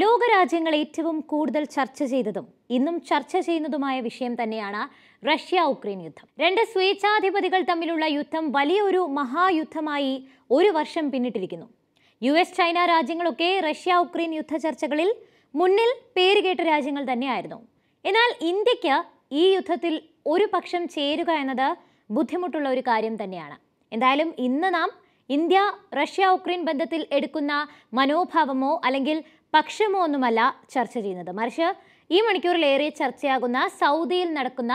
ലോകരാജ്യങ്ങൾ ഏറ്റവും കൂടുതൽ ചർച്ച ചെയ്തതും ഇന്നും ചർച്ച ചെയ്യുന്നതുമായ വിഷയം തന്നെയാണ് റഷ്യ ഉക്രൈൻ യുദ്ധം രണ്ട് സ്വേച്ഛാധിപതികൾ തമ്മിലുള്ള യുദ്ധം വലിയൊരു മഹായുദ്ധമായി ഒരു വർഷം പിന്നിട്ടിരിക്കുന്നു യു എസ് ചൈന രാജ്യങ്ങളൊക്കെ റഷ്യ ഉക്രൈൻ യുദ്ധ ചർച്ചകളിൽ മുന്നിൽ പേരുകേട്ട രാജ്യങ്ങൾ തന്നെയായിരുന്നു എന്നാൽ ഇന്ത്യക്ക് ഈ യുദ്ധത്തിൽ ഒരു പക്ഷം ചേരുക എന്നത് ബുദ്ധിമുട്ടുള്ള ഒരു കാര്യം തന്നെയാണ് എന്തായാലും ഇന്ന് നാം ഇന്ത്യ റഷ്യ ഉക്രൈൻ ബന്ധത്തിൽ എടുക്കുന്ന മനോഭാവമോ അല്ലെങ്കിൽ പക്ഷമോ ഒന്നുമല്ല ചർച്ച ചെയ്യുന്നത് മറിച്ച് ഈ മണിക്കൂറിലേറെ ചർച്ചയാകുന്ന സൗദിയിൽ നടക്കുന്ന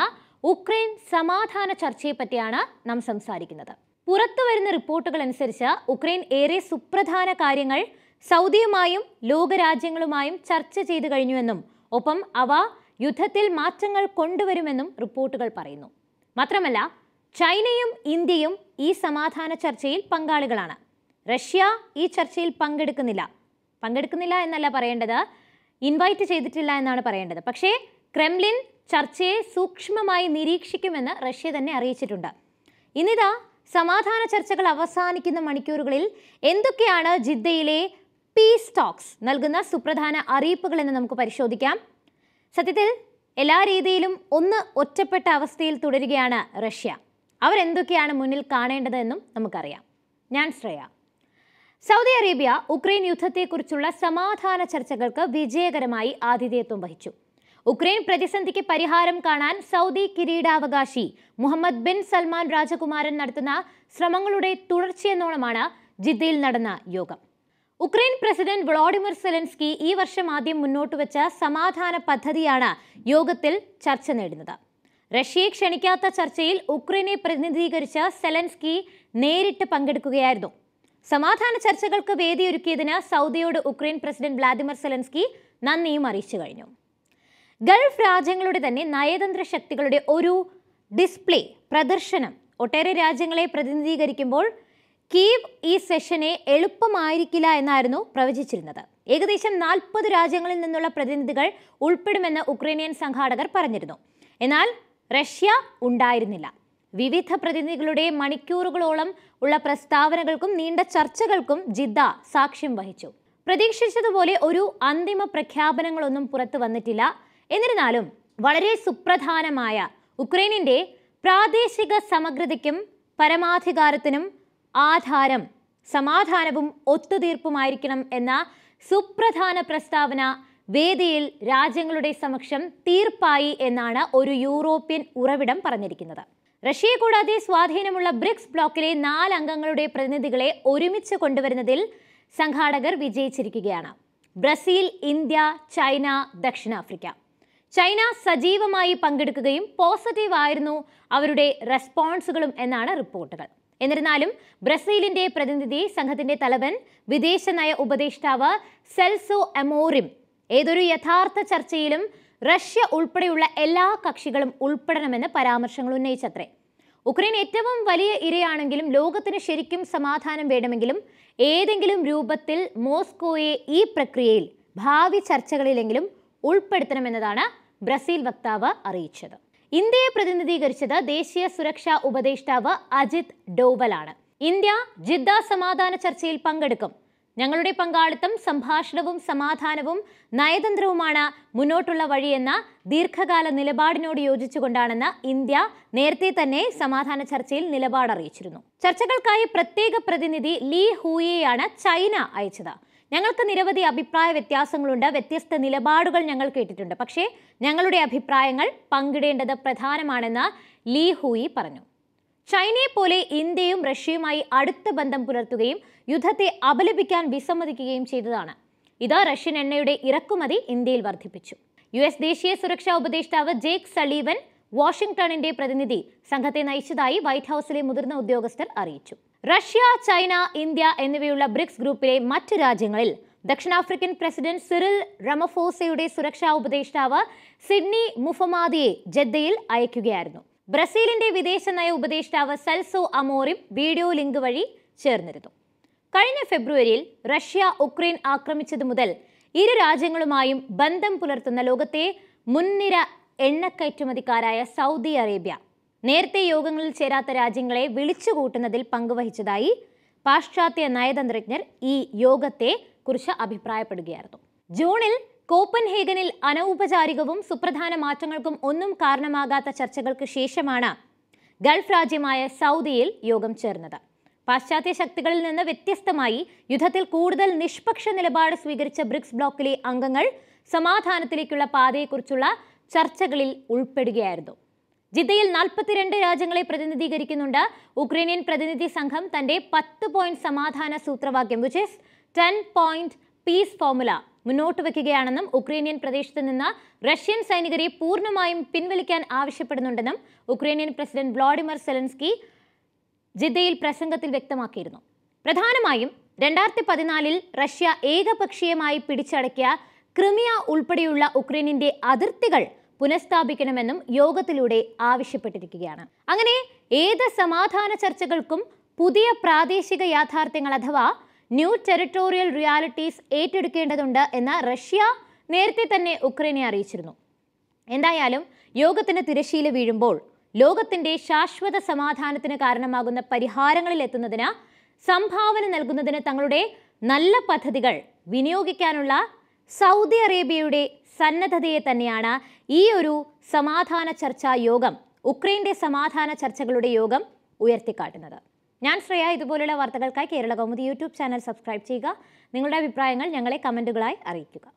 ഉക്രൈൻ സമാധാന ചർച്ചയെ പറ്റിയാണ് നാം സംസാരിക്കുന്നത് പുറത്തു വരുന്ന റിപ്പോർട്ടുകൾ അനുസരിച്ച് ഉക്രൈൻ ഏറെ സുപ്രധാന കാര്യങ്ങൾ സൗദിയുമായും ലോകരാജ്യങ്ങളുമായും ചർച്ച ചെയ്തു കഴിഞ്ഞുവെന്നും ഒപ്പം അവ യുദ്ധത്തിൽ മാറ്റങ്ങൾ കൊണ്ടുവരുമെന്നും റിപ്പോർട്ടുകൾ പറയുന്നു മാത്രമല്ല ചൈനയും ഇന്ത്യയും ഈ സമാധാന ചർച്ചയിൽ പങ്കാളികളാണ് റഷ്യ ഈ ചർച്ചയിൽ പങ്കെടുക്കുന്നില്ല പങ്കെടുക്കുന്നില്ല എന്നല്ല പറയേണ്ടത് ഇൻവൈറ്റ് ചെയ്തിട്ടില്ല എന്നാണ് പറയേണ്ടത് പക്ഷേ ക്രെംലിൻ ചർച്ചയെ സൂക്ഷ്മമായി നിരീക്ഷിക്കുമെന്ന് റഷ്യ തന്നെ അറിയിച്ചിട്ടുണ്ട് ഇന്നിതാ സമാധാന ചർച്ചകൾ അവസാനിക്കുന്ന മണിക്കൂറുകളിൽ എന്തൊക്കെയാണ് ജിദ്ദയിലെ പീസ് ടോക്സ് നൽകുന്ന സുപ്രധാന എന്ന് നമുക്ക് പരിശോധിക്കാം സത്യത്തിൽ എല്ലാ രീതിയിലും ഒന്ന് ഒറ്റപ്പെട്ട അവസ്ഥയിൽ തുടരുകയാണ് റഷ്യ അവരെന്തൊക്കെയാണ് മുന്നിൽ കാണേണ്ടതെന്നും നമുക്കറിയാം ഞാൻ ശ്രേയ സൗദി അറേബ്യ ഉക്രൈൻ യുദ്ധത്തെക്കുറിച്ചുള്ള സമാധാന ചർച്ചകൾക്ക് വിജയകരമായി ആതിഥേയത്വം വഹിച്ചു ഉക്രൈൻ പ്രതിസന്ധിക്ക് പരിഹാരം കാണാൻ സൗദി കിരീടാവകാശി മുഹമ്മദ് ബിൻ സൽമാൻ രാജകുമാരൻ നടത്തുന്ന ശ്രമങ്ങളുടെ തുടർച്ചയെന്നോണമാണ് ജിദ്ദയിൽ നടന്ന യോഗം ഉക്രൈൻ പ്രസിഡന്റ് വ്ളോഡിമിർ സെലൻസ്കി ഈ വർഷം ആദ്യം മുന്നോട്ട് വെച്ച സമാധാന പദ്ധതിയാണ് യോഗത്തിൽ ചർച്ച നേടുന്നത് റഷ്യയെ ക്ഷണിക്കാത്ത ചർച്ചയിൽ ഉക്രൈനെ പ്രതിനിധീകരിച്ച സെലൻസ്കി നേരിട്ട് പങ്കെടുക്കുകയായിരുന്നു സമാധാന ചർച്ചകൾക്ക് വേദിയൊരുക്കിയതിന് സൗദിയോട് ഉക്രൈൻ പ്രസിഡന്റ് വ്ളാദിമിർ സെലൻസ്കി നന്ദിയും അറിയിച്ചു കഴിഞ്ഞു ഗൾഫ് രാജ്യങ്ങളുടെ തന്നെ നയതന്ത്ര ശക്തികളുടെ ഒരു ഡിസ്പ്ലേ പ്രദർശനം ഒട്ടേറെ രാജ്യങ്ങളെ പ്രതിനിധീകരിക്കുമ്പോൾ കീവ് ഈ സെഷനെ എളുപ്പമായിരിക്കില്ല എന്നായിരുന്നു പ്രവചിച്ചിരുന്നത് ഏകദേശം നാൽപ്പത് രാജ്യങ്ങളിൽ നിന്നുള്ള പ്രതിനിധികൾ ഉൾപ്പെടുമെന്ന് ഉക്രൈനിയൻ സംഘാടകർ പറഞ്ഞിരുന്നു എന്നാൽ റഷ്യ ഉണ്ടായിരുന്നില്ല വിവിധ പ്രതിനിധികളുടെ മണിക്കൂറുകളോളം ഉള്ള പ്രസ്താവനകൾക്കും നീണ്ട ചർച്ചകൾക്കും ജിദ്ദ സാക്ഷ്യം വഹിച്ചു പ്രതീക്ഷിച്ചതുപോലെ ഒരു അന്തിമ പ്രഖ്യാപനങ്ങളൊന്നും പുറത്തു വന്നിട്ടില്ല എന്നിരുന്നാലും വളരെ സുപ്രധാനമായ ഉക്രൈനിൻ്റെ പ്രാദേശിക സമഗ്രതയ്ക്കും പരമാധികാരത്തിനും ആധാരം സമാധാനവും ഒത്തുതീർപ്പുമായിരിക്കണം എന്ന സുപ്രധാന പ്രസ്താവന വേദിയിൽ രാജ്യങ്ങളുടെ സമക്ഷം തീർപ്പായി എന്നാണ് ഒരു യൂറോപ്യൻ ഉറവിടം പറഞ്ഞിരിക്കുന്നത് റഷ്യയെ കൂടാതെ സ്വാധീനമുള്ള ബ്രിക്സ് ബ്ലോക്കിലെ നാല് അംഗങ്ങളുടെ പ്രതിനിധികളെ ഒരുമിച്ച് കൊണ്ടുവരുന്നതിൽ സംഘാടകർ വിജയിച്ചിരിക്കുകയാണ് ബ്രസീൽ ഇന്ത്യ ചൈന ദക്ഷിണാഫ്രിക്ക ചൈന സജീവമായി പങ്കെടുക്കുകയും പോസിറ്റീവ് ആയിരുന്നു അവരുടെ റെസ്പോൺസുകളും എന്നാണ് റിപ്പോർട്ടുകൾ എന്നിരുന്നാലും ബ്രസീലിന്റെ പ്രതിനിധി സംഘത്തിന്റെ തലവൻ വിദേശ നയ ഉപദേഷ്ടാവ് സെൽസോ എമോറിം ഏതൊരു യഥാർത്ഥ ചർച്ചയിലും റഷ്യ ഉൾപ്പെടെയുള്ള എല്ലാ കക്ഷികളും ഉൾപ്പെടണമെന്ന് പരാമർശങ്ങൾ ഉന്നയിച്ചത്രേ ഉക്രൈൻ ഏറ്റവും വലിയ ഇരയാണെങ്കിലും ലോകത്തിന് ശരിക്കും സമാധാനം വേണമെങ്കിലും ഏതെങ്കിലും രൂപത്തിൽ മോസ്കോയെ ഈ പ്രക്രിയയിൽ ഭാവി ചർച്ചകളിലെങ്കിലും ഉൾപ്പെടുത്തണമെന്നതാണ് ബ്രസീൽ വക്താവ് അറിയിച്ചത് ഇന്ത്യയെ പ്രതിനിധീകരിച്ചത് ദേശീയ സുരക്ഷാ ഉപദേഷ്ടാവ് അജിത് ഡോവലാണ് ഇന്ത്യ ജിദ്ദ സമാധാന ചർച്ചയിൽ പങ്കെടുക്കും ഞങ്ങളുടെ പങ്കാളിത്തം സംഭാഷണവും സമാധാനവും നയതന്ത്രവുമാണ് മുന്നോട്ടുള്ള വഴിയെന്ന ദീർഘകാല നിലപാടിനോട് യോജിച്ചുകൊണ്ടാണെന്ന് ഇന്ത്യ നേരത്തെ തന്നെ സമാധാന ചർച്ചയിൽ നിലപാട് അറിയിച്ചിരുന്നു ചർച്ചകൾക്കായി പ്രത്യേക പ്രതിനിധി ലീ ഹൂയെയാണ് ചൈന അയച്ചത് ഞങ്ങൾക്ക് നിരവധി അഭിപ്രായ വ്യത്യാസങ്ങളുണ്ട് വ്യത്യസ്ത നിലപാടുകൾ ഞങ്ങൾ കേട്ടിട്ടുണ്ട് പക്ഷേ ഞങ്ങളുടെ അഭിപ്രായങ്ങൾ പങ്കിടേണ്ടത് പ്രധാനമാണെന്ന് ലീ ഹൂയി പറഞ്ഞു ചൈനയെ പോലെ ഇന്ത്യയും റഷ്യയുമായി അടുത്ത ബന്ധം പുലർത്തുകയും യുദ്ധത്തെ അപലപിക്കാൻ വിസമ്മതിക്കുകയും ചെയ്തതാണ് ഇത് റഷ്യൻ എണ്ണയുടെ ഇറക്കുമതി ഇന്ത്യയിൽ വർദ്ധിപ്പിച്ചു യു എസ് ദേശീയ സുരക്ഷാ ഉപദേഷ്ടാവ് ജേക്ക് സളീവൻ വാഷിംഗ്ടണിന്റെ പ്രതിനിധി സംഘത്തെ നയിച്ചതായി വൈറ്റ് ഹൌസിലെ മുതിർന്ന ഉദ്യോഗസ്ഥർ അറിയിച്ചു റഷ്യ ചൈന ഇന്ത്യ എന്നിവയുള്ള ബ്രിക്സ് ഗ്രൂപ്പിലെ മറ്റ് രാജ്യങ്ങളിൽ ദക്ഷിണാഫ്രിക്കൻ പ്രസിഡന്റ് സിറിൽ റമഫോസയുടെ സുരക്ഷാ ഉപദേഷ്ടാവ് സിഡ്നി മുഫമാദിയെ ജദ്ദയിൽ അയക്കുകയായിരുന്നു ബ്രസീലിന്റെ വിദേശ നയ ഉപദേഷ്ടാവ് സൽസോ അമോറിം വീഡിയോ ലിങ്ക് വഴി ചേർന്നിരുന്നു കഴിഞ്ഞ ഫെബ്രുവരിയിൽ റഷ്യ ഉക്രൈൻ ആക്രമിച്ചതു മുതൽ ഇരു രാജ്യങ്ങളുമായും ബന്ധം പുലർത്തുന്ന ലോകത്തെ മുൻനിര എണ്ണക്കയറ്റുമതിക്കാരായ സൗദി അറേബ്യ നേരത്തെ യോഗങ്ങളിൽ ചേരാത്ത രാജ്യങ്ങളെ വിളിച്ചുകൂട്ടുന്നതിൽ പങ്കുവഹിച്ചതായി പാശ്ചാത്യ നയതന്ത്രജ്ഞർ ഈ യോഗത്തെ കുറിച്ച് അഭിപ്രായപ്പെടുകയായിരുന്നു ജൂണിൽ കോപ്പൻഹേഗനിൽ അനൗപചാരികവും സുപ്രധാന മാറ്റങ്ങൾക്കും ഒന്നും കാരണമാകാത്ത ചർച്ചകൾക്ക് ശേഷമാണ് ഗൾഫ് രാജ്യമായ സൗദിയിൽ യോഗം ചേർന്നത് പാശ്ചാത്യ ശക്തികളിൽ നിന്ന് വ്യത്യസ്തമായി യുദ്ധത്തിൽ കൂടുതൽ നിഷ്പക്ഷ നിലപാട് സ്വീകരിച്ച ബ്രിക്സ് ബ്ലോക്കിലെ അംഗങ്ങൾ സമാധാനത്തിലേക്കുള്ള പാതയെക്കുറിച്ചുള്ള ചർച്ചകളിൽ ഉൾപ്പെടുകയായിരുന്നു ജിദ്ദയിൽ നാൽപ്പത്തിരണ്ട് രാജ്യങ്ങളെ പ്രതിനിധീകരിക്കുന്നുണ്ട് ഉക്രൈനിയൻ പ്രതിനിധി സംഘം തന്റെ പത്ത് പോയിന്റ് സമാധാന സൂത്രവാക്യം which is ten point peace formula മുന്നോട്ട് വയ്ക്കുകയാണെന്നും ഉക്രൈനിയൻ പ്രദേശത്ത് നിന്ന് റഷ്യൻ സൈനികരെ പൂർണ്ണമായും പിൻവലിക്കാൻ ആവശ്യപ്പെടുന്നുണ്ടെന്നും ഉക്രൈനിയൻ പ്രസിഡന്റ് വ്ളാഡിമിർ സെലൻസ്കി ജിദ്ദയിൽ പ്രസംഗത്തിൽ വ്യക്തമാക്കിയിരുന്നു പ്രധാനമായും രണ്ടായിരത്തി പതിനാലിൽ റഷ്യ ഏകപക്ഷീയമായി പിടിച്ചടക്കിയ ക്രിമിയ ഉൾപ്പെടെയുള്ള ഉക്രൈനിന്റെ അതിർത്തികൾ പുനഃസ്ഥാപിക്കണമെന്നും യോഗത്തിലൂടെ ആവശ്യപ്പെട്ടിരിക്കുകയാണ് അങ്ങനെ ഏത് സമാധാന ചർച്ചകൾക്കും പുതിയ പ്രാദേശിക യാഥാർത്ഥ്യങ്ങൾ അഥവാ ന്യൂ ടെറിട്ടോറിയൽ റിയാലിറ്റീസ് ഏറ്റെടുക്കേണ്ടതുണ്ട് എന്ന് റഷ്യ നേരത്തെ തന്നെ ഉക്രൈനെ അറിയിച്ചിരുന്നു എന്തായാലും യോഗത്തിന് തിരശീല വീഴുമ്പോൾ ലോകത്തിന്റെ ശാശ്വത സമാധാനത്തിന് കാരണമാകുന്ന പരിഹാരങ്ങളിൽ എത്തുന്നതിന് സംഭാവന നൽകുന്നതിന് തങ്ങളുടെ നല്ല പദ്ധതികൾ വിനിയോഗിക്കാനുള്ള സൗദി അറേബ്യയുടെ സന്നദ്ധതയെ തന്നെയാണ് ഈ ഒരു സമാധാന ചർച്ചാ യോഗം ഉക്രൈൻ്റെ സമാധാന ചർച്ചകളുടെ യോഗം ഉയർത്തിക്കാട്ടുന്നത് ഞാൻ ശ്രേയ ഇതുപോലുള്ള വാർത്തകൾക്കായി Kerala Kaumudi YouTube channel subscribe ചെയ്യുക നിങ്ങളുടെ അഭിപ്രായങ്ങൾ ഞങ്ങളെ കമൻറ്റുകളായി അറിയിക്കുക